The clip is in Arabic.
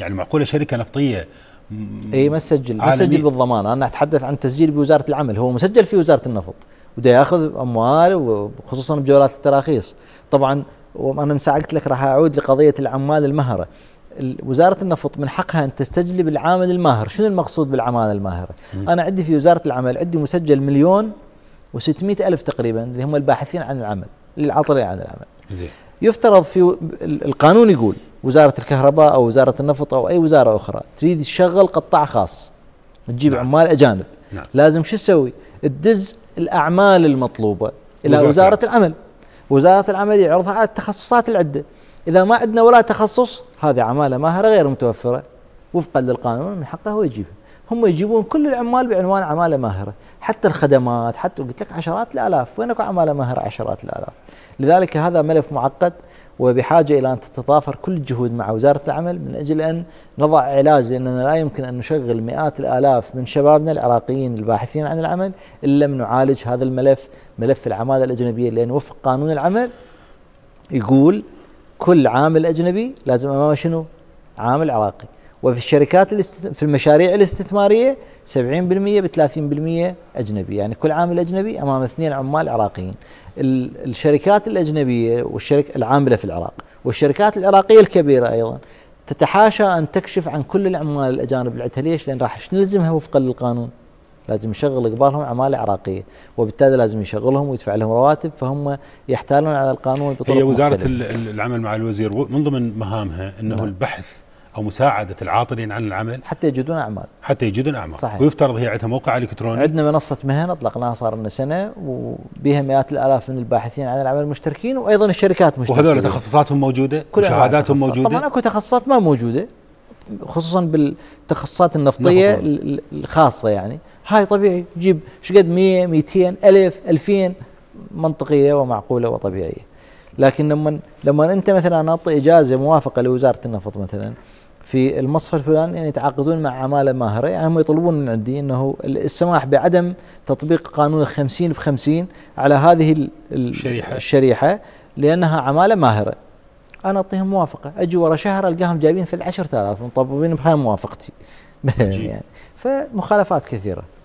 يعني معقوله شركه نفطيه اي ما تسجل ما تسجل بالضمان انا اتحدث عن تسجيل بوزاره العمل هو مسجل في وزاره النفط وده ياخذ اموال وخصوصا بجولات التراخيص طبعا وانا مساعدت لك راح اعود لقضيه العمال المهره وزارة النفط من حقها أن تستجلب العامل الماهر شنو المقصود بالعمالة الماهرة أنا عندي في وزارة العمل عندي مسجل مليون و ألف تقريبا اللي هم الباحثين عن العمل العاطلين عن العمل زي. يفترض في القانون يقول وزاره الكهرباء او وزاره النفط او اي وزاره اخرى تريد تشغل قطاع خاص تجيب نعم. عمال اجانب نعم. لازم شو تسوي؟ تدز الاعمال المطلوبه الى وزاره, وزارة العمل وزاره العمل يعرضها على التخصصات العده اذا ما عندنا ولا تخصص هذه عماله ماهره غير متوفره وفقا للقانون من حقه هو يجيبها هم يجيبون كل العمال بعنوان عماله ماهره حتى الخدمات حتى قلت لك عشرات الالاف وين اكو عماله ماهره عشرات الالاف لذلك هذا ملف معقد وبحاجه الى ان تتضافر كل الجهود مع وزاره العمل من اجل ان نضع علاج لاننا لا يمكن ان نشغل مئات الالاف من شبابنا العراقيين الباحثين عن العمل ان لم نعالج هذا الملف ملف العماله الاجنبيه لان وفق قانون العمل يقول كل عامل اجنبي لازم امامه شنو؟ عامل عراقي وفي الشركات في المشاريع الاستثماريه 70% ب 30% اجنبي يعني كل عامل اجنبي امام اثنين عمال عراقيين الشركات الاجنبيه والشرك العامله في العراق والشركات العراقيه الكبيره ايضا تتحاشى ان تكشف عن كل العمال الاجانب اللي عندها ليش؟ لان راح نلزمها وفقا للقانون لازم يشغل قبالهم عماله عراقيه وبالتالي لازم يشغلهم ويدفع لهم رواتب فهم يحتالون على القانون بطرق هي وزاره مختلفة. العمل مع الوزير من ضمن مهامها انه نعم. البحث او مساعده العاطلين عن العمل حتى يجدون اعمال حتى يجدون اعمال صحيح ويفترض هي عندها موقع الكتروني عندنا منصه مهن اطلقناها صار لنا سنه وبها مئات الالاف من الباحثين عن العمل المشتركين وايضا الشركات مشتركه وهذول تخصصاتهم موجوده وشهاداتهم موجوده طبعا اكو تخصصات ما موجوده خصوصا بالتخصصات النفطيه نفطية. الخاصه يعني هاي طبيعي جيب شقد 100 200 1000 2000 منطقيه ومعقوله وطبيعيه لكن لما لما انت مثلا اعطي اجازه موافقه لوزاره النفط مثلا في المصفى الفلاني يعني يتعاقدون مع عماله ماهره يعني هم يطلبون من عندي انه السماح بعدم تطبيق قانون 50 ب 50 على هذه الشريحه الشريحه لانها عماله ماهره انا اعطيهم موافقه اجي ورا شهر القاهم جايبين في ال 10000 مطبقين بهاي موافقتي يعني فمخالفات كثيره